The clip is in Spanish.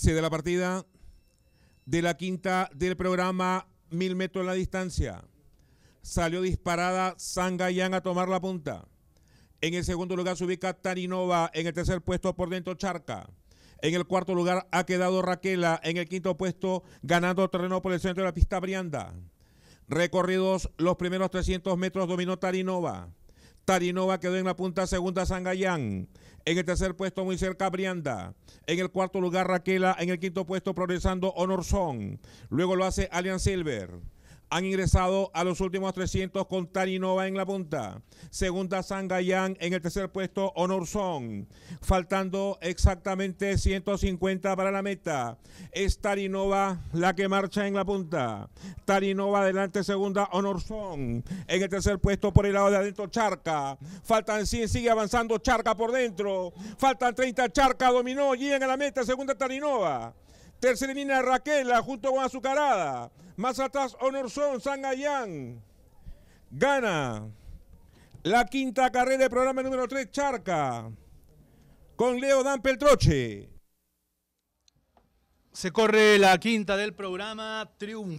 Se de la partida de la quinta del programa Mil metros en la distancia. Salió disparada Sangayán a tomar la punta. En el segundo lugar se ubica Tarinova. En el tercer puesto por dentro Charca. En el cuarto lugar ha quedado Raquela. En el quinto puesto ganando terreno por el centro de la pista Brianda. Recorridos los primeros 300 metros dominó Tarinova. Tarinova quedó en la punta segunda Sangayán. En el tercer puesto, muy cerca Brianda. En el cuarto lugar, Raquela. En el quinto puesto, progresando Honorzón. Luego lo hace Alian Silver han ingresado a los últimos 300 con Tarinova en la punta. Segunda Sangayán en el tercer puesto, Honor Faltando exactamente 150 para la meta. Es Tarinova la que marcha en la punta. Tarinova adelante, segunda Honor En el tercer puesto por el lado de adentro, Charca. Faltan 100, sigue avanzando Charca por dentro. Faltan 30, Charca dominó. Llegan a la meta, segunda Tarinova. Tercera línea Raquela junto con Azucarada. Más atrás Honorzón, Sangayán. Gana la quinta carrera del programa número 3, Charca. Con Leo Dan Peltroche. Se corre la quinta del programa Triunfo.